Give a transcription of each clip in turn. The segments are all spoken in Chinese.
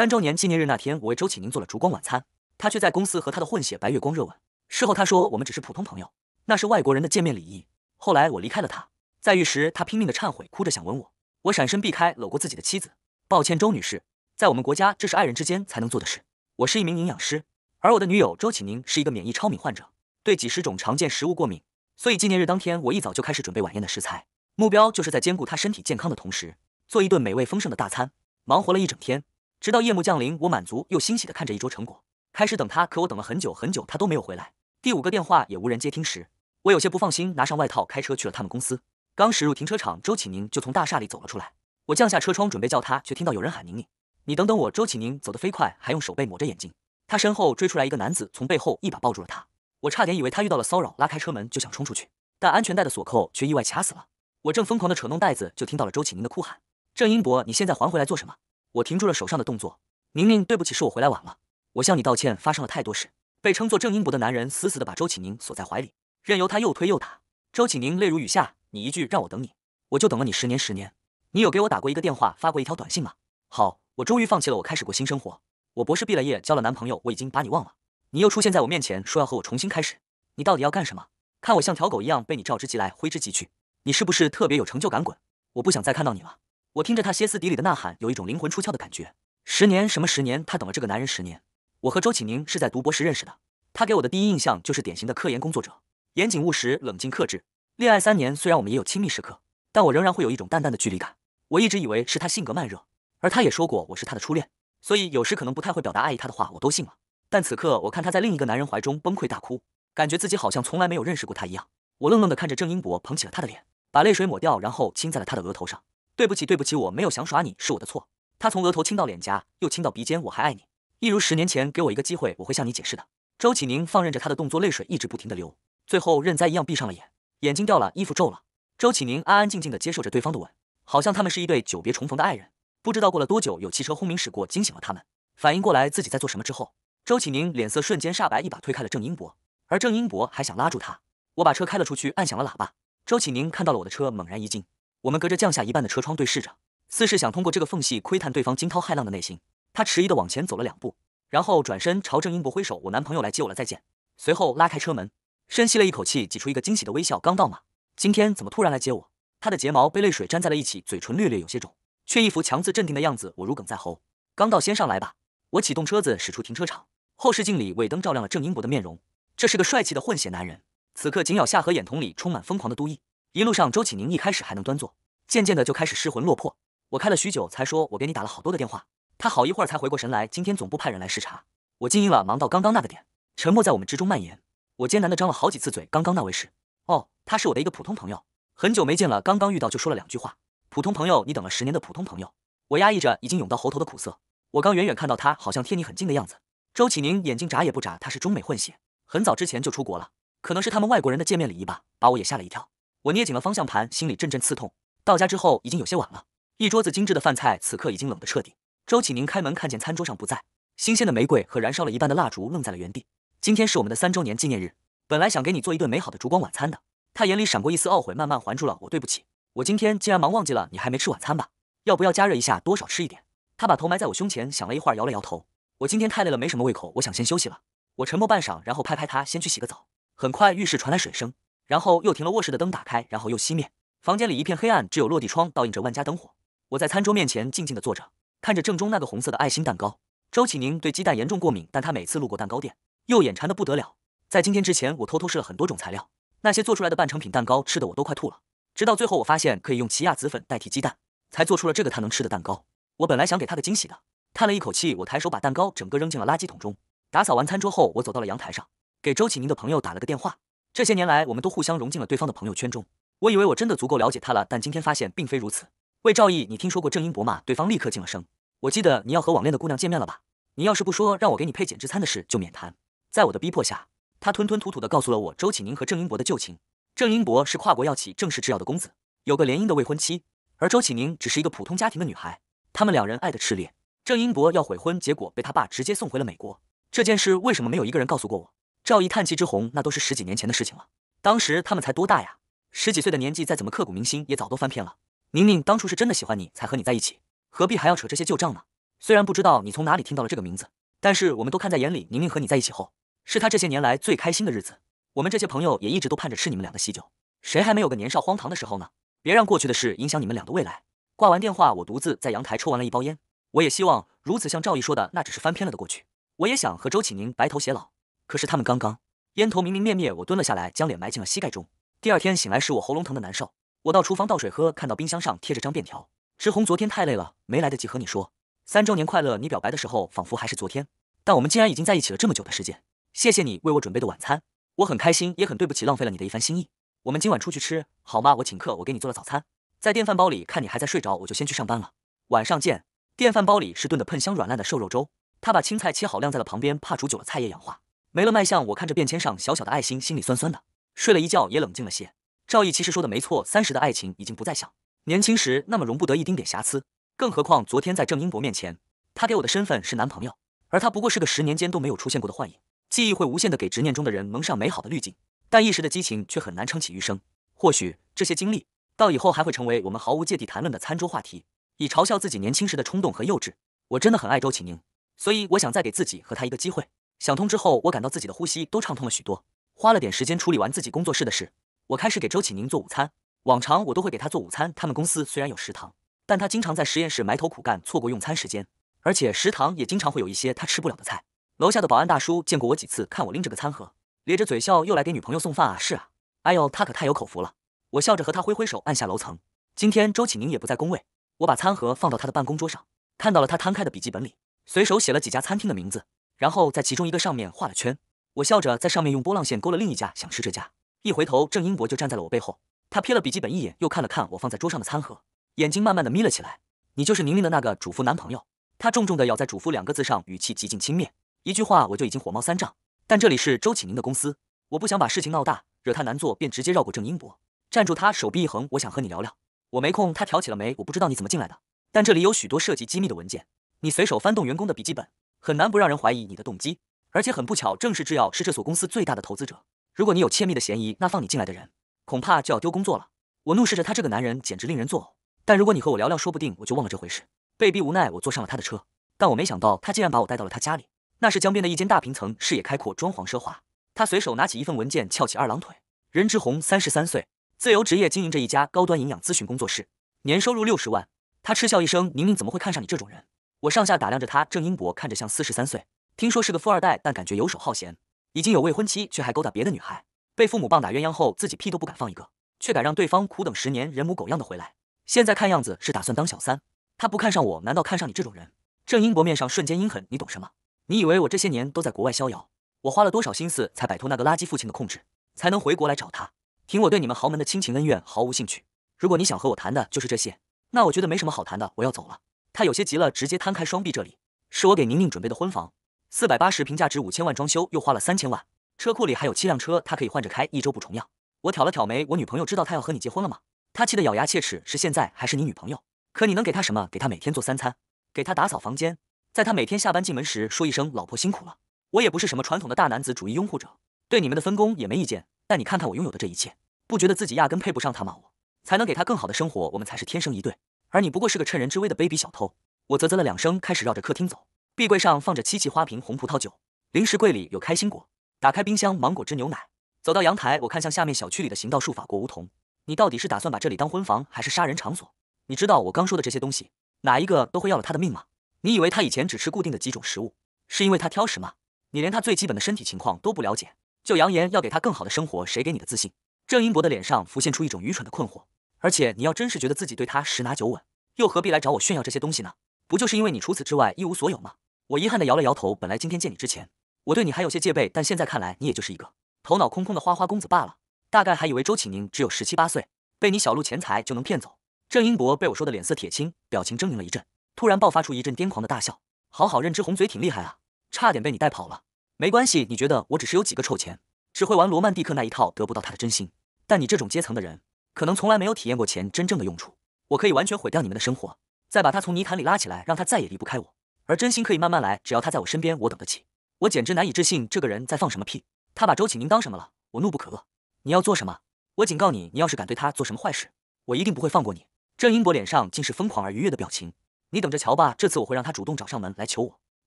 三周年纪念日那天，我为周启宁做了烛光晚餐，他却在公司和他的混血白月光热吻。事后他说我们只是普通朋友，那是外国人的见面礼仪。后来我离开了他，在狱时他拼命的忏悔，哭着想吻我，我闪身避开，搂过自己的妻子。抱歉，周女士，在我们国家这是爱人之间才能做的事。我是一名营养师，而我的女友周启宁是一个免疫超敏患者，对几十种常见食物过敏。所以纪念日当天，我一早就开始准备晚宴的食材，目标就是在兼顾她身体健康的同时，做一顿美味丰盛的大餐。忙活了一整天。直到夜幕降临，我满足又欣喜地看着一桌成果，开始等他。可我等了很久很久，他都没有回来。第五个电话也无人接听时，我有些不放心，拿上外套开车去了他们公司。刚驶入停车场，周启宁就从大厦里走了出来。我降下车窗，准备叫他，却听到有人喊：“宁宁，你等等我。”周启宁走得飞快，还用手背抹着眼睛。他身后追出来一个男子，从背后一把抱住了他。我差点以为他遇到了骚扰，拉开车门就想冲出去，但安全带的锁扣却意外卡死了。我正疯狂地扯弄袋子，就听到了周启宁的哭喊：“郑英博，你现在还回来做什么？”我停住了手上的动作，宁宁，对不起，是我回来晚了，我向你道歉，发生了太多事。被称作正音博的男人死死地把周启宁锁在怀里，任由他又推又打。周启宁泪如雨下，你一句让我等你，我就等了你十年，十年。你有给我打过一个电话，发过一条短信吗？好，我终于放弃了，我开始过新生活。我博士毕了业，交了男朋友，我已经把你忘了。你又出现在我面前，说要和我重新开始，你到底要干什么？看我像条狗一样被你召之即来，挥之即去，你是不是特别有成就感？滚！我不想再看到你了。我听着他歇斯底里的呐喊，有一种灵魂出窍的感觉。十年，什么十年？她等了这个男人十年。我和周启宁是在读博时认识的。他给我的第一印象就是典型的科研工作者，严谨务实，冷静克制。恋爱三年，虽然我们也有亲密时刻，但我仍然会有一种淡淡的距离感。我一直以为是他性格慢热，而他也说过我是他的初恋，所以有时可能不太会表达爱意。他的话我都信了。但此刻，我看他在另一个男人怀中崩溃大哭，感觉自己好像从来没有认识过他一样。我愣愣地看着郑英博捧起了他的脸，把泪水抹掉，然后亲在了他的额头上。对不起，对不起，我没有想耍你，是我的错。他从额头亲到脸颊，又亲到鼻尖，我还爱你。一如十年前，给我一个机会，我会向你解释的。周启宁放任着他的动作，泪水一直不停的流，最后认栽一样闭上了眼，眼睛掉了，衣服皱了。周启宁安安静静的接受着对方的吻，好像他们是一对久别重逢的爱人。不知道过了多久，有汽车轰鸣驶过，惊醒了他们。反应过来自己在做什么之后，周启宁脸色瞬间煞白，一把推开了郑英博，而郑英博还想拉住他。我把车开了出去，按响了喇叭。周启宁看到了我的车，猛然一惊。我们隔着降下一半的车窗对视着，似是想通过这个缝隙窥探对方惊涛骇浪的内心。他迟疑地往前走了两步，然后转身朝郑英博挥手：“我男朋友来接我了，再见。”随后拉开车门，深吸了一口气，挤出一个惊喜的微笑：“刚到吗？今天怎么突然来接我？”他的睫毛被泪水粘在了一起，嘴唇略略有些肿，却一副强自镇定的样子。我如鲠在喉：“刚到先上来吧。”我启动车子驶出停车场，后视镜里尾灯照亮了郑英博的面容。这是个帅气的混血男人，此刻紧咬下颌，眼瞳里充满疯狂的妒意。一路上，周启宁一开始还能端坐，渐渐的就开始失魂落魄。我开了许久才说：“我给你打了好多的电话。”他好一会儿才回过神来。今天总部派人来视察，我静音了忙到刚刚那个点，沉默在我们之中蔓延。我艰难的张了好几次嘴。刚刚那位是？哦，他是我的一个普通朋友，很久没见了。刚刚遇到就说了两句话。普通朋友，你等了十年的普通朋友。我压抑着已经涌到喉头的苦涩。我刚远远看到他，好像贴你很近的样子。周启宁眼睛眨也不眨。他是中美混血，很早之前就出国了。可能是他们外国人的见面礼仪吧，把我也吓了一跳。我捏紧了方向盘，心里阵阵刺痛。到家之后已经有些晚了，一桌子精致的饭菜此刻已经冷得彻底。周启宁开门看见餐桌上不在，新鲜的玫瑰和燃烧了一半的蜡烛愣在了原地。今天是我们的三周年纪念日，本来想给你做一顿美好的烛光晚餐的。他眼里闪过一丝懊悔，慢慢环住了我：“对不起，我今天竟然忙忘记了你还没吃晚餐吧？要不要加热一下，多少吃一点？”他把头埋在我胸前，想了一会儿，摇了摇头：“我今天太累了，没什么胃口，我想先休息了。”我沉默半晌，然后拍拍他：“先去洗个澡。”很快浴室传来水声。然后又停了卧室的灯，打开，然后又熄灭。房间里一片黑暗，只有落地窗倒映着万家灯火。我在餐桌面前静静的坐着，看着正中那个红色的爱心蛋糕。周启宁对鸡蛋严重过敏，但他每次路过蛋糕店，又眼馋的不得了。在今天之前，我偷偷试了很多种材料，那些做出来的半成品蛋糕，吃的我都快吐了。直到最后，我发现可以用奇亚籽粉代替鸡蛋，才做出了这个他能吃的蛋糕。我本来想给他个惊喜的，叹了一口气，我抬手把蛋糕整个扔进了垃圾桶中。打扫完餐桌后，我走到了阳台上，给周启宁的朋友打了个电话。这些年来，我们都互相融进了对方的朋友圈中。我以为我真的足够了解他了，但今天发现并非如此。魏兆义，你听说过郑英博吗？对方立刻静了声。我记得你要和网恋的姑娘见面了吧？你要是不说让我给你配减脂餐的事就免谈。在我的逼迫下，他吞吞吐吐地告诉了我周启宁和郑英博的旧情。郑英博是跨国药企正氏制药的公子，有个联姻的未婚妻，而周启宁只是一个普通家庭的女孩。他们两人爱得炽烈，郑英博要悔婚，结果被他爸直接送回了美国。这件事为什么没有一个人告诉过我？赵毅叹气之红，那都是十几年前的事情了。当时他们才多大呀？十几岁的年纪，再怎么刻骨铭心，也早都翻篇了。宁宁当初是真的喜欢你，才和你在一起，何必还要扯这些旧账呢？虽然不知道你从哪里听到了这个名字，但是我们都看在眼里。宁宁和你在一起后，是他这些年来最开心的日子。我们这些朋友也一直都盼着吃你们俩的喜酒。谁还没有个年少荒唐的时候呢？别让过去的事影响你们俩的未来。挂完电话，我独自在阳台抽完了一包烟。我也希望如此，像赵毅说的，那只是翻篇了的过去。我也想和周启宁白头偕老。可是他们刚刚烟头明明灭灭，我蹲了下来，将脸埋进了膝盖中。第二天醒来时，我喉咙疼的难受。我到厨房倒水喝，看到冰箱上贴着张便条：直红昨天太累了，没来得及和你说三周年快乐。你表白的时候仿佛还是昨天，但我们竟然已经在一起了这么久的时间，谢谢你为我准备的晚餐，我很开心，也很对不起浪费了你的一番心意。我们今晚出去吃好吗？我请客，我给你做了早餐，在电饭煲里看你还在睡着，我就先去上班了，晚上见。电饭煲里是炖的喷香软烂的瘦肉粥，他把青菜切好晾在了旁边，怕煮久了菜叶氧化。没了脉象，我看着便签上小小的爱心，心里酸酸的。睡了一觉也冷静了些。赵毅其实说的没错，三十的爱情已经不再像年轻时那么容不得一丁点瑕疵。更何况昨天在郑英博面前，他给我的身份是男朋友，而他不过是个十年间都没有出现过的幻影。记忆会无限的给执念中的人蒙上美好的滤镜，但一时的激情却很难撑起余生。或许这些经历到以后还会成为我们毫无芥蒂谈论的餐桌话题，以嘲笑自己年轻时的冲动和幼稚。我真的很爱周启宁，所以我想再给自己和他一个机会。想通之后，我感到自己的呼吸都畅通了许多。花了点时间处理完自己工作室的事，我开始给周启宁做午餐。往常我都会给他做午餐，他们公司虽然有食堂，但他经常在实验室埋头苦干，错过用餐时间，而且食堂也经常会有一些他吃不了的菜。楼下的保安大叔见过我几次，看我拎着个餐盒，咧着嘴笑，又来给女朋友送饭啊？是啊，哎呦，他可太有口福了。我笑着和他挥挥手，按下楼层。今天周启宁也不在工位，我把餐盒放到他的办公桌上，看到了他摊开的笔记本里，随手写了几家餐厅的名字。然后在其中一个上面画了圈，我笑着在上面用波浪线勾了另一家，想吃这家。一回头，郑英博就站在了我背后。他瞥了笔记本一眼，又看了看我放在桌上的餐盒，眼睛慢慢的眯了起来。你就是宁宁的那个主妇男朋友？他重重的咬在“主妇”两个字上，语气极尽轻蔑。一句话我就已经火冒三丈。但这里是周启明的公司，我不想把事情闹大，惹他难做，便直接绕过郑英博，站住他，手臂一横，我想和你聊聊。我没空。他挑起了眉，我不知道你怎么进来的，但这里有许多涉及机密的文件，你随手翻动员工的笔记本。很难不让人怀疑你的动机，而且很不巧，正是制药是这所公司最大的投资者。如果你有窃密的嫌疑，那放你进来的人恐怕就要丢工作了。我怒视着他，这个男人简直令人作呕。但如果你和我聊聊，说不定我就忘了这回事。被逼无奈，我坐上了他的车，但我没想到他竟然把我带到了他家里。那是江边的一间大平层，视野开阔，装潢奢华。他随手拿起一份文件，翘起二郎腿。任志宏，三十三岁，自由职业，经营着一家高端营养咨询工作室，年收入六十万。他嗤笑一声：“明明怎么会看上你这种人？”我上下打量着他，郑英博看着像四十三岁，听说是个富二代，但感觉游手好闲，已经有未婚妻，却还勾搭别的女孩，被父母棒打鸳鸯后自己屁都不敢放一个，却敢让对方苦等十年，人模狗样的回来。现在看样子是打算当小三。他不看上我，难道看上你这种人？郑英博面上瞬间阴狠，你懂什么？你以为我这些年都在国外逍遥？我花了多少心思才摆脱那个垃圾父亲的控制，才能回国来找他？凭我对你们豪门的亲情恩怨毫无兴趣。如果你想和我谈的就是这些，那我觉得没什么好谈的，我要走了。他有些急了，直接摊开双臂：“这里是我给宁宁准备的婚房，四百八十平，价值五千万，装修又花了三千万。车库里还有七辆车，他可以换着开一周不重样。”我挑了挑眉：“我女朋友知道他要和你结婚了吗？”他气得咬牙切齿：“是现在还是你女朋友？可你能给他什么？给他每天做三餐，给他打扫房间，在他每天下班进门时说一声‘老婆辛苦了’。我也不是什么传统的大男子主义拥护者，对你们的分工也没意见。但你看看我拥有的这一切，不觉得自己压根配不上他吗？我才能给他更好的生活，我们才是天生一对。”而你不过是个趁人之危的卑鄙小偷！我啧啧了两声，开始绕着客厅走。壁柜上放着漆器花瓶、红葡萄酒，零食柜里有开心果。打开冰箱，芒果汁、牛奶。走到阳台，我看向下面小区里的行道树法国梧桐。你到底是打算把这里当婚房，还是杀人场所？你知道我刚说的这些东西，哪一个都会要了他的命吗？你以为他以前只吃固定的几种食物，是因为他挑食吗？你连他最基本的身体情况都不了解，就扬言要给他更好的生活，谁给你的自信？郑英博的脸上浮现出一种愚蠢的困惑。而且你要真是觉得自己对他十拿九稳，又何必来找我炫耀这些东西呢？不就是因为你除此之外一无所有吗？我遗憾地摇了摇头。本来今天见你之前，我对你还有些戒备，但现在看来，你也就是一个头脑空空的花花公子罢了。大概还以为周启宁只有十七八岁，被你小露钱财就能骗走。郑英博被我说的脸色铁青，表情狰狞了一阵，突然爆发出一阵癫狂的大笑：“好好认知，红嘴挺厉害啊，差点被你带跑了。没关系，你觉得我只是有几个臭钱，只会玩罗曼蒂克那一套，得不到他的真心。但你这种阶层的人……”可能从来没有体验过钱真正的用处。我可以完全毁掉你们的生活，再把他从泥潭里拉起来，让他再也离不开我。而真心可以慢慢来，只要他在我身边，我等得起。我简直难以置信，这个人在放什么屁？他把周启宁当什么了？我怒不可遏。你要做什么？我警告你，你要是敢对他做什么坏事，我一定不会放过你。郑英博脸上尽是疯狂而愉悦的表情。你等着瞧吧，这次我会让他主动找上门来求我。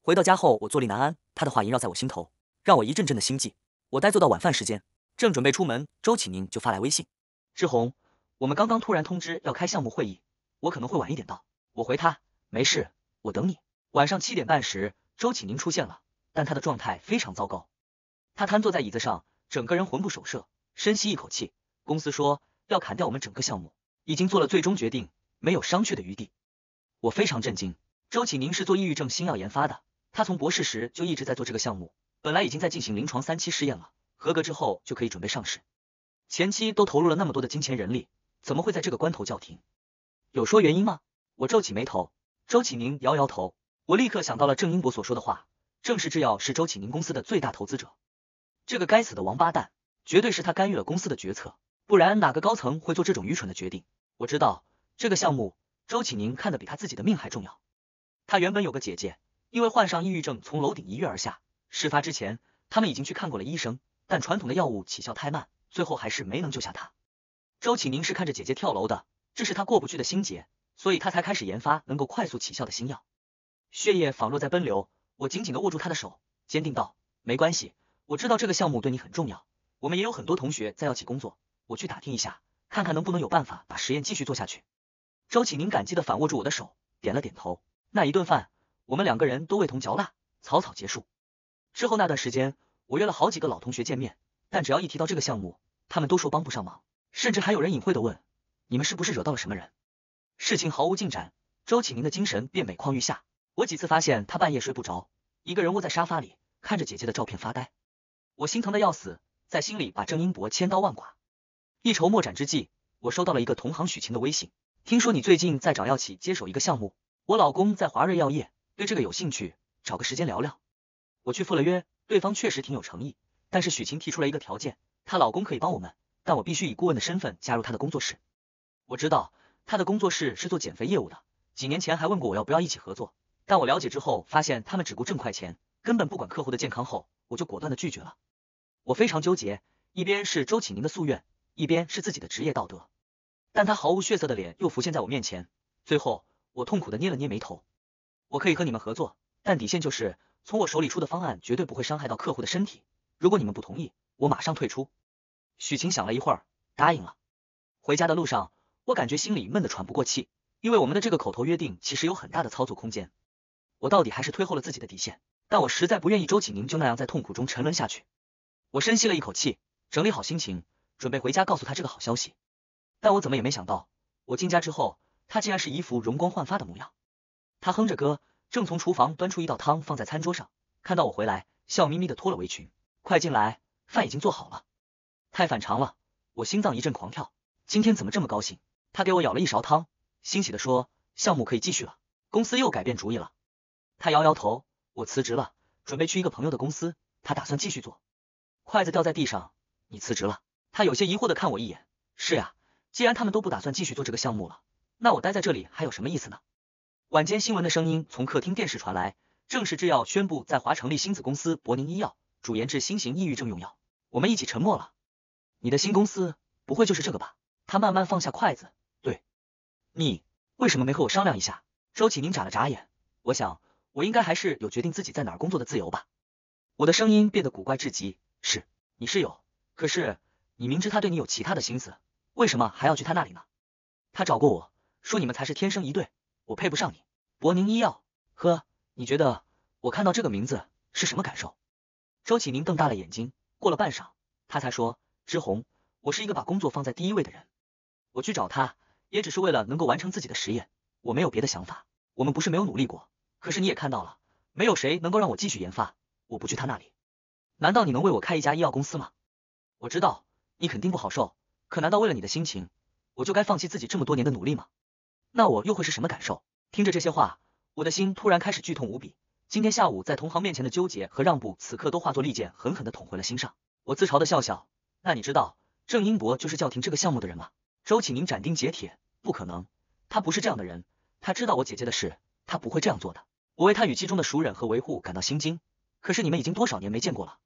回到家后，我坐立难安，他的话萦绕在我心头，让我一阵阵的心悸。我呆坐到晚饭时间，正准备出门，周启宁就发来微信。志宏，我们刚刚突然通知要开项目会议，我可能会晚一点到。我回他没事，我等你。晚上七点半时，周启宁出现了，但他的状态非常糟糕，他瘫坐在椅子上，整个人魂不守舍。深吸一口气，公司说要砍掉我们整个项目，已经做了最终决定，没有商榷的余地。我非常震惊，周启宁是做抑郁症新药研发的，他从博士时就一直在做这个项目，本来已经在进行临床三期试验了，合格之后就可以准备上市。前期都投入了那么多的金钱人力，怎么会在这个关头叫停？有说原因吗？我皱起眉头，周启宁摇摇头。我立刻想到了郑英博所说的话。正是制药是周启宁公司的最大投资者，这个该死的王八蛋，绝对是他干预了公司的决策，不然哪个高层会做这种愚蠢的决定？我知道这个项目，周启宁看得比他自己的命还重要。他原本有个姐姐，因为患上抑郁症，从楼顶一跃而下。事发之前，他们已经去看过了医生，但传统的药物起效太慢。最后还是没能救下他。周启宁是看着姐姐跳楼的，这是他过不去的心结，所以他才开始研发能够快速起效的新药。血液仿若在奔流，我紧紧的握住他的手，坚定道：“没关系，我知道这个项目对你很重要，我们也有很多同学在药企工作，我去打听一下，看看能不能有办法把实验继续做下去。”周启宁感激的反握住我的手，点了点头。那一顿饭，我们两个人都味同嚼蜡，草草结束。之后那段时间，我约了好几个老同学见面。但只要一提到这个项目，他们都说帮不上忙，甚至还有人隐晦的问，你们是不是惹到了什么人？事情毫无进展，周启明的精神便每况愈下。我几次发现他半夜睡不着，一个人窝在沙发里，看着姐姐的照片发呆。我心疼的要死，在心里把郑英博千刀万剐。一筹莫展之际，我收到了一个同行许晴的微信，听说你最近在找药企接手一个项目，我老公在华瑞药业，对这个有兴趣，找个时间聊聊。我去赴了约，对方确实挺有诚意。但是许晴提出了一个条件，她老公可以帮我们，但我必须以顾问的身份加入她的工作室。我知道她的工作室是做减肥业务的，几年前还问过我要不要一起合作，但我了解之后发现他们只顾挣快钱，根本不管客户的健康，后我就果断的拒绝了。我非常纠结，一边是周启宁的夙愿，一边是自己的职业道德。但他毫无血色的脸又浮现在我面前，最后我痛苦的捏了捏眉头。我可以和你们合作，但底线就是从我手里出的方案绝对不会伤害到客户的身体。如果你们不同意，我马上退出。许晴想了一会儿，答应了。回家的路上，我感觉心里闷得喘不过气，因为我们的这个口头约定其实有很大的操作空间。我到底还是推后了自己的底线，但我实在不愿意周启宁就那样在痛苦中沉沦下去。我深吸了一口气，整理好心情，准备回家告诉他这个好消息。但我怎么也没想到，我进家之后，他竟然是一副容光焕发的模样。他哼着歌，正从厨房端出一道汤放在餐桌上，看到我回来，笑眯眯的脱了围裙。快进来，饭已经做好了。太反常了，我心脏一阵狂跳。今天怎么这么高兴？他给我舀了一勺汤，欣喜的说，项目可以继续了，公司又改变主意了。他摇摇头，我辞职了，准备去一个朋友的公司，他打算继续做。筷子掉在地上，你辞职了？他有些疑惑的看我一眼。是呀，既然他们都不打算继续做这个项目了，那我待在这里还有什么意思呢？晚间新闻的声音从客厅电视传来，正是制药宣布在华成立新子公司博宁医药。主研制新型抑郁症用药，我们一起沉默了。你的新公司不会就是这个吧？他慢慢放下筷子。对，你为什么没和我商量一下？周启宁眨了眨眼。我想，我应该还是有决定自己在哪工作的自由吧。我的声音变得古怪至极。是你室友，可是你明知他对你有其他的心思，为什么还要去他那里呢？他找过我，说你们才是天生一对，我配不上你。博宁医药，呵，你觉得我看到这个名字是什么感受？周启明瞪大了眼睛，过了半晌，他才说：“知红，我是一个把工作放在第一位的人，我去找他也只是为了能够完成自己的实验，我没有别的想法。我们不是没有努力过，可是你也看到了，没有谁能够让我继续研发，我不去他那里。难道你能为我开一家医药公司吗？我知道你肯定不好受，可难道为了你的心情，我就该放弃自己这么多年的努力吗？那我又会是什么感受？”听着这些话，我的心突然开始剧痛无比。今天下午在同行面前的纠结和让步，此刻都化作利剑，狠狠地捅回了心上。我自嘲的笑笑。那你知道郑英博就是叫停这个项目的人吗？周启宁斩钉截铁，不可能，他不是这样的人。他知道我姐姐的事，他不会这样做的。我为他语气中的熟忍和维护感到心惊。可是你们已经多少年没见过了，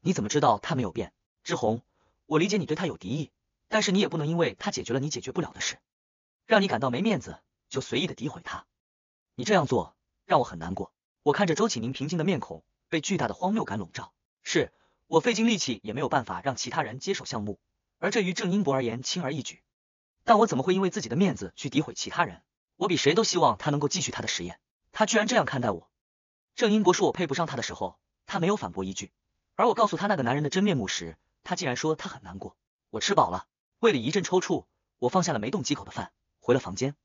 你怎么知道他没有变？志宏，我理解你对他有敌意，但是你也不能因为他解决了你解决不了的事，让你感到没面子，就随意的诋毁他。你这样做让我很难过。我看着周启宁平静的面孔，被巨大的荒谬感笼罩。是我费尽力气也没有办法让其他人接手项目，而这于郑英博而言轻而易举。但我怎么会因为自己的面子去诋毁其他人？我比谁都希望他能够继续他的实验。他居然这样看待我。郑英博说我配不上他的时候，他没有反驳一句。而我告诉他那个男人的真面目时，他竟然说他很难过。我吃饱了，胃里一阵抽搐，我放下了没动几口的饭，回了房间，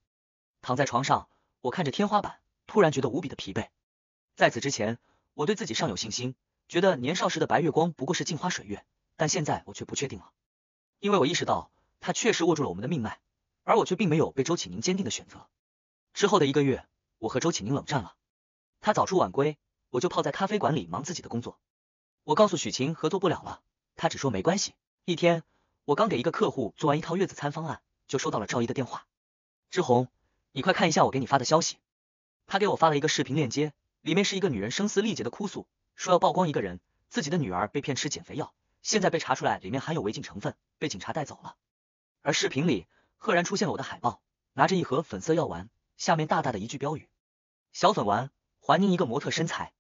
躺在床上，我看着天花板，突然觉得无比的疲惫。在此之前，我对自己尚有信心，觉得年少时的白月光不过是镜花水月。但现在我却不确定了，因为我意识到他确实握住了我们的命脉，而我却并没有被周启宁坚定的选择。之后的一个月，我和周启宁冷战了，他早出晚归，我就泡在咖啡馆里忙自己的工作。我告诉许晴合作不了了，他只说没关系。一天，我刚给一个客户做完一套月子餐方案，就收到了赵毅的电话：“志红，你快看一下我给你发的消息。”他给我发了一个视频链接。里面是一个女人声嘶力竭的哭诉，说要曝光一个人，自己的女儿被骗吃减肥药，现在被查出来里面含有违禁成分，被警察带走了。而视频里赫然出现了我的海报，拿着一盒粉色药丸，下面大大的一句标语：小粉丸还您一个模特身材。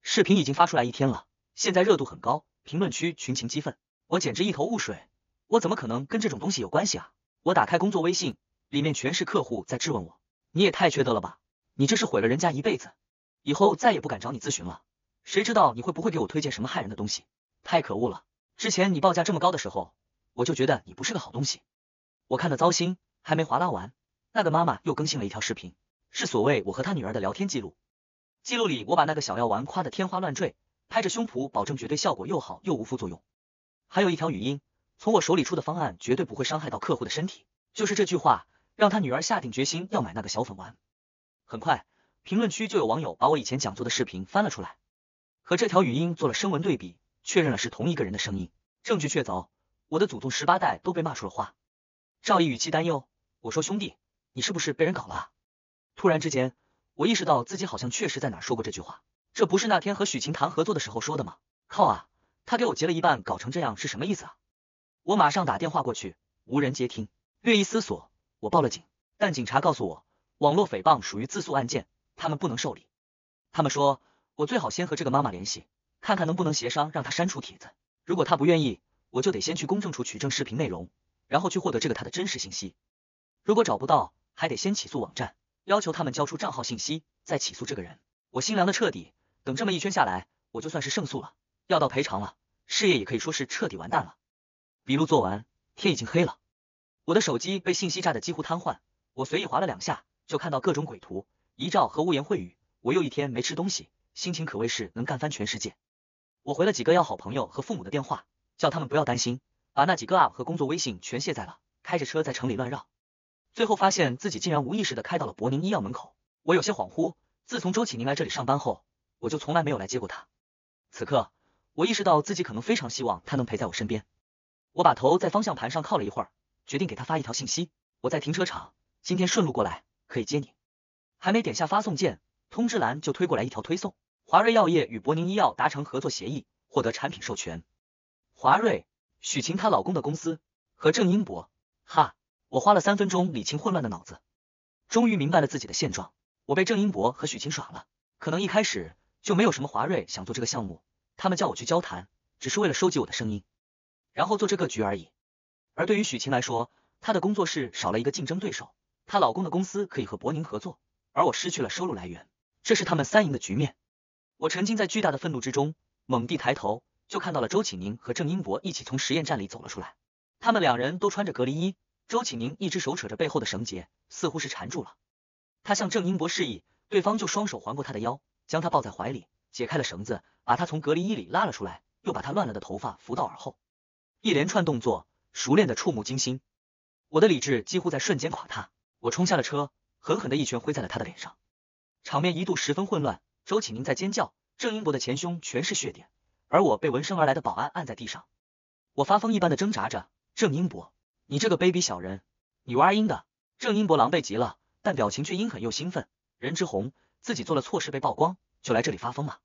视频已经发出来一天了，现在热度很高，评论区群情激愤，我简直一头雾水，我怎么可能跟这种东西有关系啊？我打开工作微信，里面全是客户在质问我，你也太缺德了吧，你这是毁了人家一辈子。以后再也不敢找你咨询了，谁知道你会不会给我推荐什么害人的东西？太可恶了！之前你报价这么高的时候，我就觉得你不是个好东西。我看的糟心，还没划拉完，那个妈妈又更新了一条视频，是所谓我和她女儿的聊天记录。记录里我把那个小药丸夸得天花乱坠，拍着胸脯保证绝对效果又好又无副作用。还有一条语音，从我手里出的方案绝对不会伤害到客户的身体。就是这句话，让她女儿下定决心要买那个小粉丸。很快。评论区就有网友把我以前讲座的视频翻了出来，和这条语音做了声纹对比，确认了是同一个人的声音，证据确凿，我的祖宗十八代都被骂出了花。赵毅语气担忧，我说兄弟，你是不是被人搞了？突然之间，我意识到自己好像确实在哪说过这句话，这不是那天和许晴谈合作的时候说的吗？靠啊，他给我结了一半，搞成这样是什么意思啊？我马上打电话过去，无人接听，略一思索，我报了警，但警察告诉我，网络诽谤属于自诉案件。他们不能受理，他们说我最好先和这个妈妈联系，看看能不能协商让她删除帖子。如果她不愿意，我就得先去公证处取证视频内容，然后去获得这个她的真实信息。如果找不到，还得先起诉网站，要求他们交出账号信息，再起诉这个人。我心凉的彻底。等这么一圈下来，我就算是胜诉了，要到赔偿了，事业也可以说是彻底完蛋了。笔录做完，天已经黑了，我的手机被信息炸得几乎瘫痪，我随意划了两下，就看到各种鬼图。遗照和污言秽语，我又一天没吃东西，心情可谓是能干翻全世界。我回了几个要好朋友和父母的电话，叫他们不要担心，把那几个 app 和工作微信全卸载了，开着车在城里乱绕。最后发现自己竟然无意识的开到了博宁医药门口，我有些恍惚。自从周启宁来这里上班后，我就从来没有来接过他。此刻，我意识到自己可能非常希望他能陪在我身边。我把头在方向盘上靠了一会儿，决定给他发一条信息。我在停车场，今天顺路过来，可以接你。还没点下发送键，通知栏就推过来一条推送：华瑞药业与博宁医药达成合作协议，获得产品授权。华瑞，许晴她老公的公司和郑英博，哈，我花了三分钟理清混乱的脑子，终于明白了自己的现状。我被郑英博和许晴耍了，可能一开始就没有什么华瑞想做这个项目，他们叫我去交谈，只是为了收集我的声音，然后做这个局而已。而对于许晴来说，她的工作室少了一个竞争对手，她老公的公司可以和博宁合作。而我失去了收入来源，这是他们三赢的局面。我沉浸在巨大的愤怒之中，猛地抬头就看到了周启宁和郑英博一起从实验站里走了出来。他们两人都穿着隔离衣，周启宁一只手扯着背后的绳结，似乎是缠住了。他向郑英博示意，对方就双手环过他的腰，将他抱在怀里，解开了绳子，把他从隔离衣里拉了出来，又把他乱了的头发扶到耳后。一连串动作熟练的触目惊心，我的理智几乎在瞬间垮塌。我冲下了车。狠狠的一拳挥在了他的脸上，场面一度十分混乱。周启明在尖叫，郑英博的前胸全是血点，而我被闻声而来的保安按在地上，我发疯一般的挣扎着。郑英博，你这个卑鄙小人！你玩阴的郑英博狼狈极了，但表情却阴狠又兴奋。任之宏自己做了错事被曝光，就来这里发疯吗？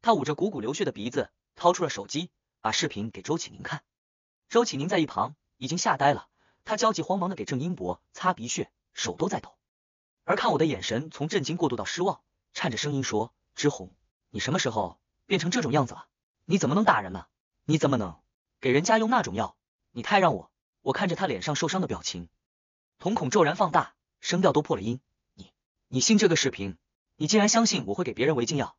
他捂着汩汩流血的鼻子，掏出了手机，把视频给周启明看。周启明在一旁已经吓呆了，他焦急慌忙的给郑英博擦鼻血，手都在抖。而看我的眼神从震惊过渡到失望，颤着声音说：“之红，你什么时候变成这种样子了？你怎么能打人呢？你怎么能给人家用那种药？你太让我……”我看着他脸上受伤的表情，瞳孔骤然放大，声调都破了音：“你……你信这个视频？你竟然相信我会给别人违禁药？”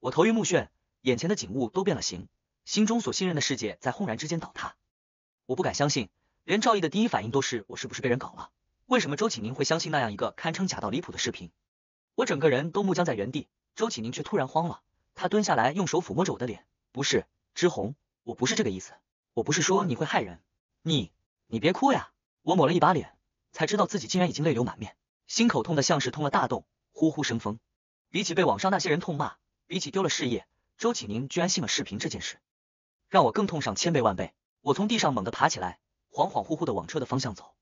我头晕目眩，眼前的景物都变了形，心中所信任的世界在轰然之间倒塌。我不敢相信，连赵毅的第一反应都是我是不是被人搞了。为什么周启宁会相信那样一个堪称假到离谱的视频？我整个人都木僵在原地，周启宁却突然慌了，他蹲下来，用手抚摸着我的脸。不是，之红，我不是这个意思，我不是说你会害人，你，你别哭呀！我抹了一把脸，才知道自己竟然已经泪流满面，心口痛的像是通了大洞，呼呼生风。比起被网上那些人痛骂，比起丢了事业，周启宁居然信了视频这件事，让我更痛上千倍万倍。我从地上猛地爬起来，恍恍惚惚地往车的方向走。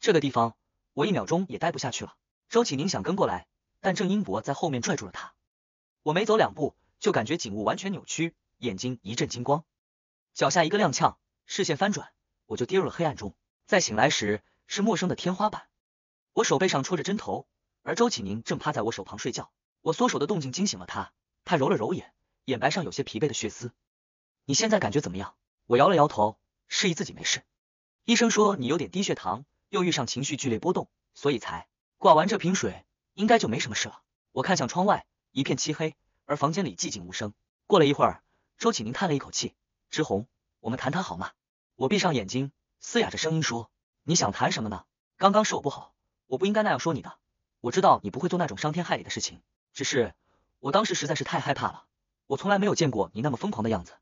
这个地方我一秒钟也待不下去了。周启宁想跟过来，但郑英博在后面拽住了他。我没走两步，就感觉景物完全扭曲，眼睛一阵金光，脚下一个踉跄，视线翻转，我就跌入了黑暗中。再醒来时是陌生的天花板，我手背上戳着针头，而周启宁正趴在我手旁睡觉。我缩手的动静惊醒了他，他揉了揉眼，眼白上有些疲惫的血丝。你现在感觉怎么样？我摇了摇头，示意自己没事。医生说你有点低血糖。又遇上情绪剧烈波动，所以才挂完这瓶水，应该就没什么事了。我看向窗外，一片漆黑，而房间里寂静无声。过了一会儿，周启明叹了一口气：“之红，我们谈谈好吗？”我闭上眼睛，嘶哑着声音说：“你想谈什么呢？刚刚是我不好，我不应该那样说你的。我知道你不会做那种伤天害理的事情，只是我当时实在是太害怕了。我从来没有见过你那么疯狂的样子，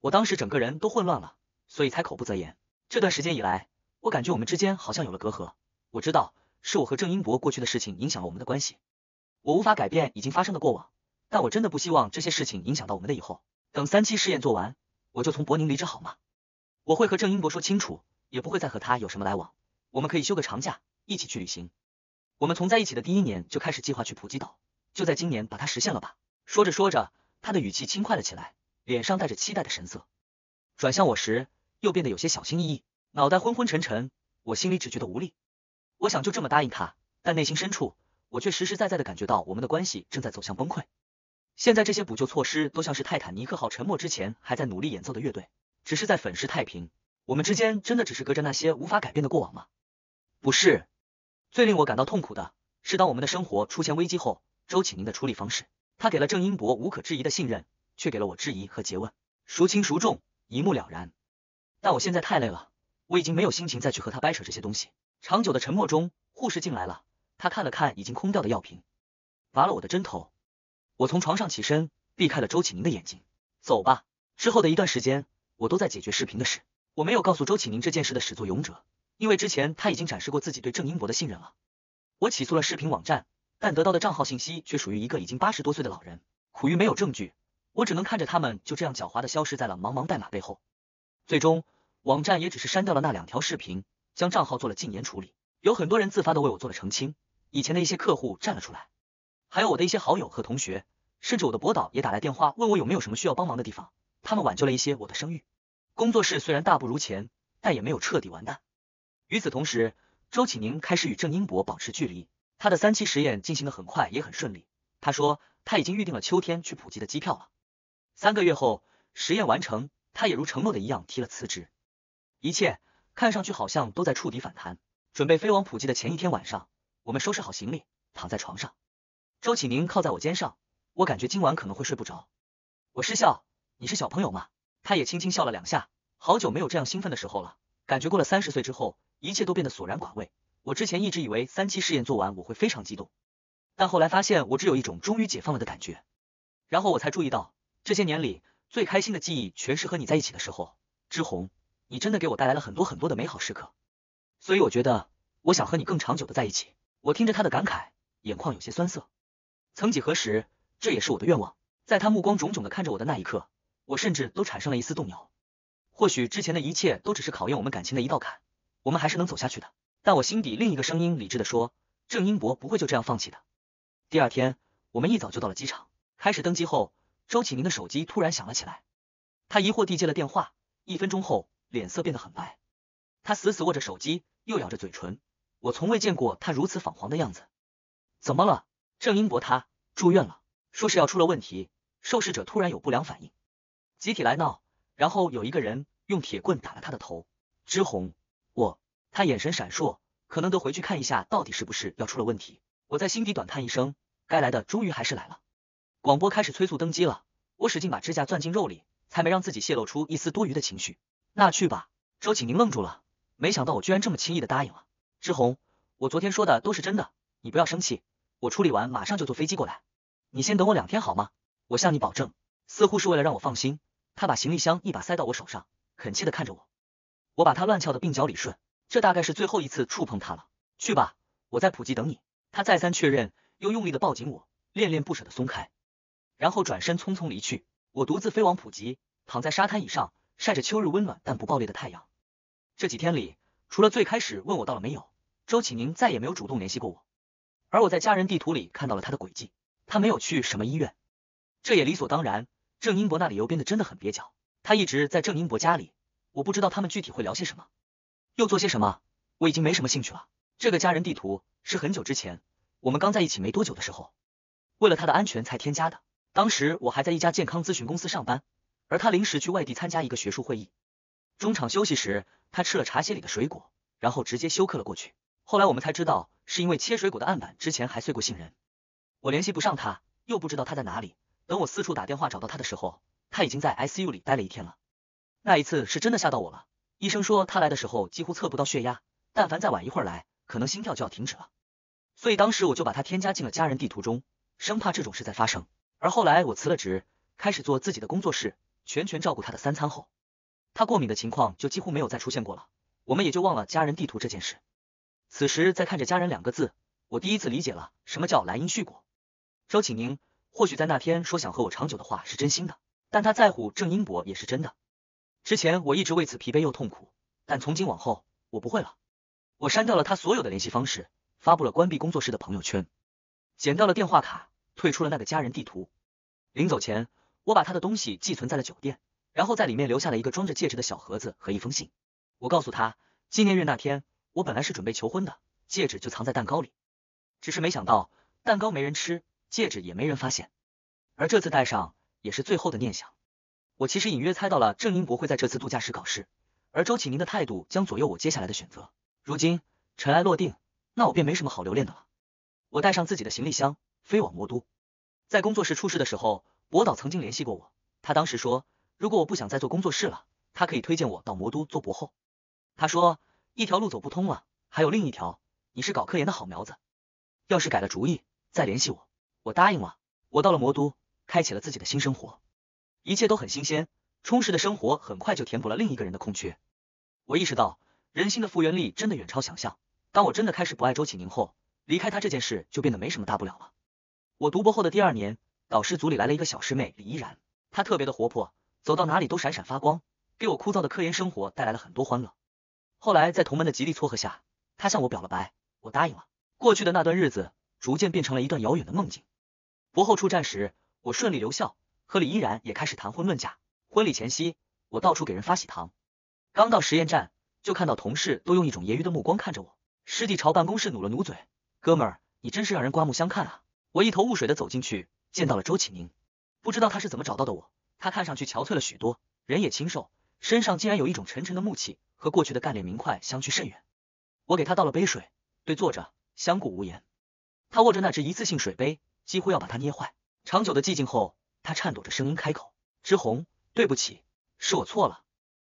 我当时整个人都混乱了，所以才口不择言。这段时间以来。”我感觉我们之间好像有了隔阂。我知道是我和郑英博过去的事情影响了我们的关系。我无法改变已经发生的过往，但我真的不希望这些事情影响到我们的以后。等三期试验做完，我就从柏宁离职，好吗？我会和郑英博说清楚，也不会再和他有什么来往。我们可以休个长假，一起去旅行。我们从在一起的第一年就开始计划去普吉岛，就在今年把它实现了吧。说着说着，他的语气轻快了起来，脸上带着期待的神色，转向我时又变得有些小心翼翼。脑袋昏昏沉沉，我心里只觉得无力。我想就这么答应他，但内心深处，我却实实在在的感觉到我们的关系正在走向崩溃。现在这些补救措施都像是泰坦尼克号沉没之前还在努力演奏的乐队，只是在粉饰太平。我们之间真的只是隔着那些无法改变的过往吗？不是。最令我感到痛苦的是，当我们的生活出现危机后，周启明的处理方式，他给了郑英博无可置疑的信任，却给了我质疑和诘问。孰轻孰重，一目了然。但我现在太累了。我已经没有心情再去和他掰扯这些东西。长久的沉默中，护士进来了，他看了看已经空掉的药瓶，拔了我的针头。我从床上起身，避开了周启明的眼睛，走吧。之后的一段时间，我都在解决视频的事。我没有告诉周启明这件事的始作俑者，因为之前他已经展示过自己对郑英博的信任了。我起诉了视频网站，但得到的账号信息却属于一个已经八十多岁的老人，苦于没有证据，我只能看着他们就这样狡猾的消失在了茫茫代码背后。最终。网站也只是删掉了那两条视频，将账号做了禁言处理。有很多人自发的为我做了澄清，以前的一些客户站了出来，还有我的一些好友和同学，甚至我的博导也打来电话问我有没有什么需要帮忙的地方。他们挽救了一些我的声誉。工作室虽然大不如前，但也没有彻底完蛋。与此同时，周启宁开始与郑英博保持距离。他的三期实验进行的很快，也很顺利。他说他已经预定了秋天去普吉的机票了。三个月后，实验完成，他也如承诺的一样提了辞职。一切看上去好像都在触底反弹，准备飞往普吉的前一天晚上，我们收拾好行李，躺在床上，周启宁靠在我肩上，我感觉今晚可能会睡不着。我失笑，你是小朋友吗？他也轻轻笑了两下。好久没有这样兴奋的时候了，感觉过了三十岁之后，一切都变得索然寡味。我之前一直以为三期试验做完我会非常激动，但后来发现我只有一种终于解放了的感觉。然后我才注意到，这些年里最开心的记忆全是和你在一起的时候，之红。你真的给我带来了很多很多的美好时刻，所以我觉得我想和你更长久的在一起。我听着他的感慨，眼眶有些酸涩。曾几何时，这也是我的愿望。在他目光炯炯的看着我的那一刻，我甚至都产生了一丝动摇。或许之前的一切都只是考验我们感情的一道坎，我们还是能走下去的。但我心底另一个声音理智的说，郑英博不会就这样放弃的。第二天，我们一早就到了机场，开始登机后，周启明的手机突然响了起来，他疑惑地接了电话，一分钟后。脸色变得很白，他死死握着手机，又咬着嘴唇。我从未见过他如此彷黄的样子。怎么了？郑英博他住院了，说是要出了问题，受试者突然有不良反应，集体来闹，然后有一个人用铁棍打了他的头。之红，我，他眼神闪烁，可能得回去看一下到底是不是要出了问题。我在心底短叹一声，该来的终于还是来了。广播开始催促登机了，我使劲把指甲攥进肉里，才没让自己泄露出一丝多余的情绪。那去吧，周启宁愣住了，没想到我居然这么轻易的答应了。志宏，我昨天说的都是真的，你不要生气，我处理完马上就坐飞机过来，你先等我两天好吗？我向你保证。似乎是为了让我放心，他把行李箱一把塞到我手上，恳切的看着我。我把他乱翘的鬓角理顺，这大概是最后一次触碰他了。去吧，我在普吉等你。他再三确认，又用力的抱紧我，恋恋不舍的松开，然后转身匆匆离去。我独自飞往普吉，躺在沙滩椅上。晒着秋日温暖但不暴烈的太阳，这几天里，除了最开始问我到了没有，周启宁再也没有主动联系过我。而我在家人地图里看到了他的轨迹，他没有去什么医院，这也理所当然。郑英博那里游编的真的很蹩脚，他一直在郑英博家里，我不知道他们具体会聊些什么，又做些什么，我已经没什么兴趣了。这个家人地图是很久之前我们刚在一起没多久的时候，为了他的安全才添加的。当时我还在一家健康咨询公司上班。而他临时去外地参加一个学术会议，中场休息时，他吃了茶歇里的水果，然后直接休克了过去。后来我们才知道，是因为切水果的案板之前还碎过杏仁。我联系不上他，又不知道他在哪里。等我四处打电话找到他的时候，他已经在 ICU 里待了一天了。那一次是真的吓到我了。医生说他来的时候几乎测不到血压，但凡再晚一会儿来，可能心跳就要停止了。所以当时我就把他添加进了家人地图中，生怕这种事再发生。而后来我辞了职，开始做自己的工作室。全权照顾他的三餐后，他过敏的情况就几乎没有再出现过了。我们也就忘了家人地图这件事。此时再看着“家人”两个字，我第一次理解了什么叫“来因续果”。周启宁或许在那天说想和我长久的话是真心的，但他在乎郑英博也是真的。之前我一直为此疲惫又痛苦，但从今往后我不会了。我删掉了他所有的联系方式，发布了关闭工作室的朋友圈，剪掉了电话卡，退出了那个家人地图。临走前。我把他的东西寄存在了酒店，然后在里面留下了一个装着戒指的小盒子和一封信。我告诉他，纪念日那天我本来是准备求婚的，戒指就藏在蛋糕里，只是没想到蛋糕没人吃，戒指也没人发现。而这次戴上也是最后的念想。我其实隐约猜到了郑英博会在这次度假时搞事，而周启明的态度将左右我接下来的选择。如今尘埃落定，那我便没什么好留恋的了。我带上自己的行李箱，飞往魔都，在工作室出事的时候。博导曾经联系过我，他当时说，如果我不想再做工作室了，他可以推荐我到魔都做博后。他说，一条路走不通了，还有另一条，你是搞科研的好苗子，要是改了主意再联系我，我答应了。我到了魔都，开启了自己的新生活，一切都很新鲜，充实的生活很快就填补了另一个人的空缺。我意识到，人心的复原力真的远超想象。当我真的开始不爱周启宁后，离开他这件事就变得没什么大不了了。我读博后的第二年。导师组里来了一个小师妹李依然，她特别的活泼，走到哪里都闪闪发光，给我枯燥的科研生活带来了很多欢乐。后来在同门的极力撮合下，她向我表了白，我答应了。过去的那段日子逐渐变成了一段遥远的梦境。博后出站时，我顺利留校，和李依然也开始谈婚论嫁。婚礼前夕，我到处给人发喜糖。刚到实验站，就看到同事都用一种揶揄的目光看着我。师弟朝办公室努了努嘴，哥们儿，你真是让人刮目相看啊！我一头雾水的走进去。见到了周启明，不知道他是怎么找到的我。他看上去憔悴了许多，人也清瘦，身上竟然有一种沉沉的暮气，和过去的干练明快相去甚远。我给他倒了杯水，对坐着相顾无言。他握着那只一次性水杯，几乎要把它捏坏。长久的寂静后，他颤抖着声音开口：“之红，对不起，是我错了，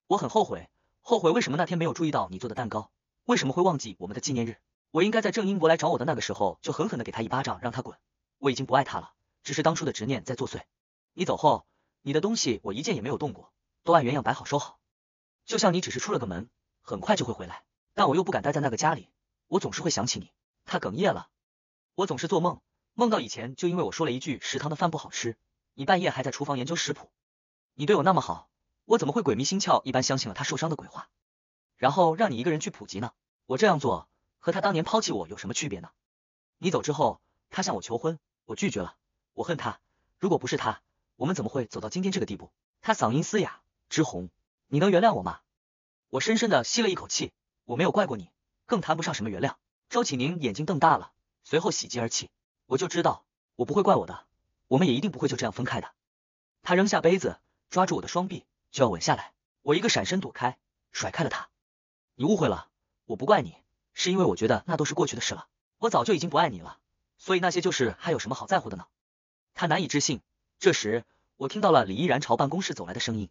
我很后悔，后悔为什么那天没有注意到你做的蛋糕，为什么会忘记我们的纪念日？我应该在郑英国来找我的那个时候，就狠狠的给他一巴掌，让他滚。我已经不爱他了。”只是当初的执念在作祟。你走后，你的东西我一件也没有动过，都按原样摆好收好，就像你只是出了个门，很快就会回来。但我又不敢待在那个家里，我总是会想起你。他哽咽了，我总是做梦，梦到以前就因为我说了一句食堂的饭不好吃，你半夜还在厨房研究食谱。你对我那么好，我怎么会鬼迷心窍一般相信了他受伤的鬼话，然后让你一个人去普及呢？我这样做和他当年抛弃我有什么区别呢？你走之后，他向我求婚，我拒绝了。我恨他，如果不是他，我们怎么会走到今天这个地步？他嗓音嘶哑，之红，你能原谅我吗？我深深地吸了一口气，我没有怪过你，更谈不上什么原谅。周启宁眼睛瞪大了，随后喜极而泣。我就知道，我不会怪我的，我们也一定不会就这样分开的。他扔下杯子，抓住我的双臂，就要吻下来，我一个闪身躲开，甩开了他。你误会了，我不怪你，是因为我觉得那都是过去的事了，我早就已经不爱你了，所以那些就是还有什么好在乎的呢？他难以置信，这时我听到了李依然朝办公室走来的声音，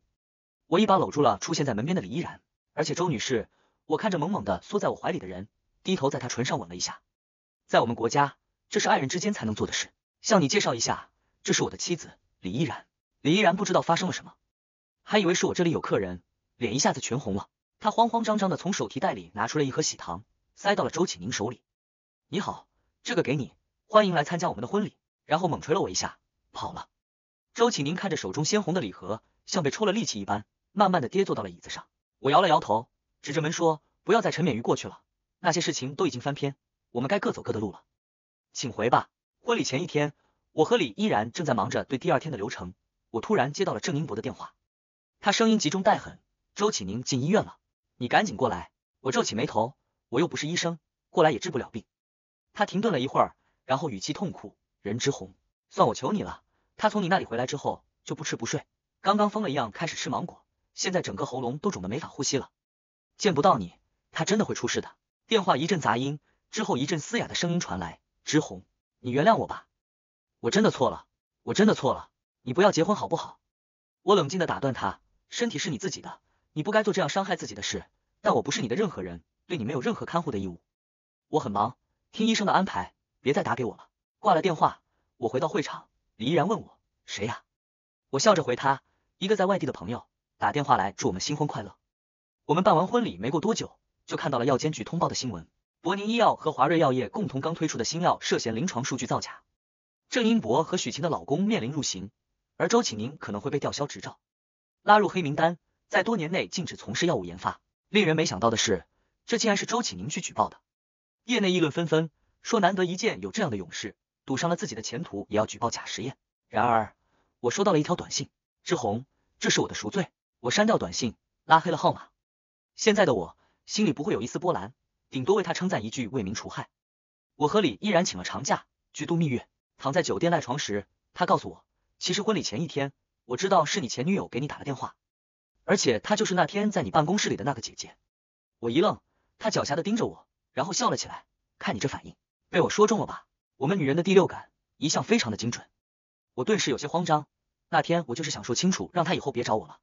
我一把搂住了出现在门边的李依然，而且周女士，我看着猛猛的缩在我怀里的人，低头在他唇上吻了一下，在我们国家，这是爱人之间才能做的事。向你介绍一下，这是我的妻子李依然。李依然不知道发生了什么，还以为是我这里有客人，脸一下子全红了，她慌慌张张的从手提袋里拿出了一盒喜糖，塞到了周启宁手里。你好，这个给你，欢迎来参加我们的婚礼。然后猛捶了我一下，跑了。周启宁看着手中鲜红的礼盒，像被抽了力气一般，慢慢的跌坐到了椅子上。我摇了摇头，指着门说：“不要再沉湎于过去了，那些事情都已经翻篇，我们该各走各的路了，请回吧。”婚礼前一天，我和李依然正在忙着对第二天的流程，我突然接到了郑英博的电话，他声音集中带狠：“周启宁进医院了，你赶紧过来。”我皱起眉头，我又不是医生，过来也治不了病。他停顿了一会儿，然后语气痛苦。任之红，算我求你了。他从你那里回来之后就不吃不睡，刚刚疯了一样开始吃芒果，现在整个喉咙都肿得没法呼吸了。见不到你，他真的会出事的。电话一阵杂音之后，一阵嘶哑的声音传来：“之红，你原谅我吧，我真的错了，我真的错了。你不要结婚好不好？”我冷静的打断他：“身体是你自己的，你不该做这样伤害自己的事。但我不是你的任何人，对你没有任何看护的义务。我很忙，听医生的安排，别再打给我了。”挂了电话，我回到会场，李依然问我谁呀？我笑着回他，一个在外地的朋友打电话来祝我们新婚快乐。我们办完婚礼没过多久，就看到了药监局通报的新闻：博宁医药和华瑞药业共同刚推出的新药涉嫌临床数据造假，郑英博和许晴的老公面临入刑，而周启宁可能会被吊销执照，拉入黑名单，在多年内禁止从事药物研发。令人没想到的是，这竟然是周启宁去举报的。业内议论纷纷，说难得一见有这样的勇士。赌上了自己的前途，也要举报假实验。然而，我收到了一条短信，志红，这是我的赎罪。我删掉短信，拉黑了号码。现在的我心里不会有一丝波澜，顶多为他称赞一句为民除害。我和李依然请了长假去度蜜月，躺在酒店赖床时，他告诉我，其实婚礼前一天，我知道是你前女友给你打了电话，而且她就是那天在你办公室里的那个姐姐。我一愣，他狡黠的盯着我，然后笑了起来。看你这反应，被我说中了吧？我们女人的第六感一向非常的精准，我顿时有些慌张。那天我就是想说清楚，让他以后别找我了，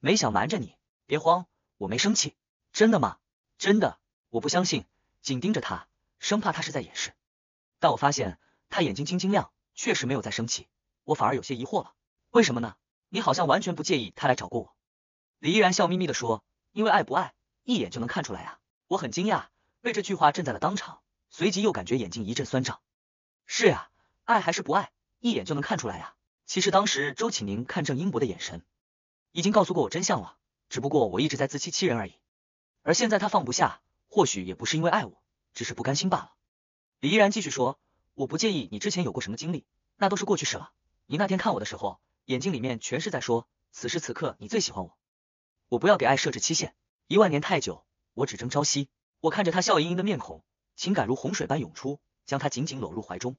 没想瞒着你。别慌，我没生气，真的吗？真的，我不相信。紧盯着他，生怕他是在掩饰。但我发现他眼睛晶晶亮，确实没有在生气，我反而有些疑惑了，为什么呢？你好像完全不介意他来找过我。李依然笑眯眯的说，因为爱不爱一眼就能看出来啊。我很惊讶，被这句话震在了当场，随即又感觉眼睛一阵酸胀。是呀，爱还是不爱，一眼就能看出来呀。其实当时周启宁看郑英博的眼神，已经告诉过我真相了，只不过我一直在自欺欺人而已。而现在他放不下，或许也不是因为爱我，只是不甘心罢了。李依然继续说，我不介意你之前有过什么经历，那都是过去式了。你那天看我的时候，眼睛里面全是在说，此时此刻你最喜欢我。我不要给爱设置期限，一万年太久，我只争朝夕。我看着他笑盈盈的面孔，情感如洪水般涌出。将他紧紧搂入怀中，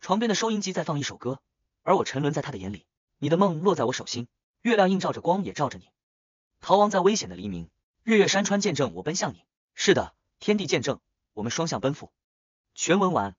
床边的收音机在放一首歌，而我沉沦在他的眼里。你的梦落在我手心，月亮映照着光也照着你。逃亡在危险的黎明，日月山川见证我奔向你。是的，天地见证，我们双向奔赴。全文完。